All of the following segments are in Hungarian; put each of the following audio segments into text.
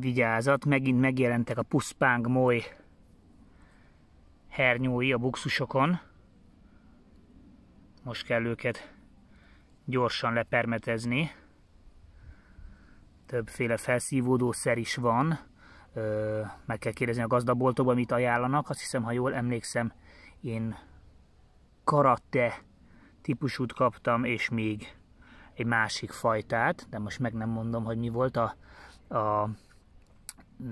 Vigyázat, megint megjelentek a puszpánk moly hernyói a buxusokon. Most kell őket gyorsan lepermetezni. Többféle felszívódószer is van. Ö, meg kell kérdezni a gazdaboltokban, mit ajánlanak. Azt hiszem, ha jól emlékszem, én karate típusút kaptam, és még egy másik fajtát, de most meg nem mondom, hogy mi volt a, a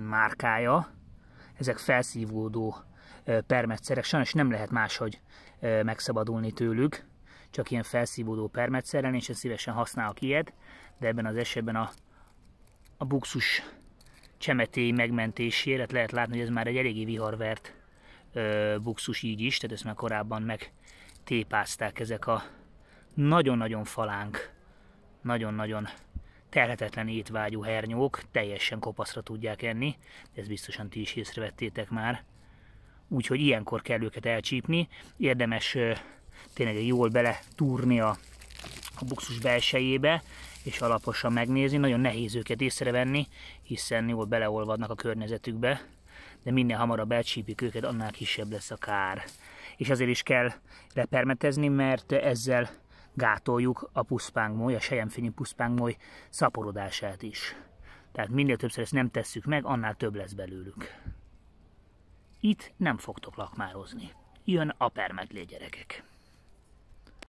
márkája. Ezek felszívódó permetszerek, sajnos nem lehet máshogy megszabadulni tőlük, csak ilyen felszívódó permetszerrel, és szívesen használok ilyet, de ebben az esetben a, a buxus csemetéi megmentésére lehet látni, hogy ez már egy eléggé viharvert ö, buxus így is, tehát ezt már korábban megtépázták ezek a nagyon-nagyon falánk, nagyon-nagyon Telhetetlen étvágyú hernyók teljesen kopaszra tudják enni, ez biztosan ti is észrevettétek már. Úgyhogy ilyenkor kell őket elcsípni, érdemes tényleg jól bele túrni a, a buxus belsejébe, és alaposan megnézni. Nagyon nehéz őket észrevenni, hiszen jól beleolvadnak a környezetükbe, de minél hamarabb elcsípik őket, annál kisebb lesz a kár. És azért is kell lepermetezni, mert ezzel gátoljuk a puszpángmoly, a sejemfényi puszpángmoly szaporodását is. Tehát minél többször ezt nem tesszük meg, annál több lesz belőlük. Itt nem fogtok lakmározni. Jön a permedlé gyerekek.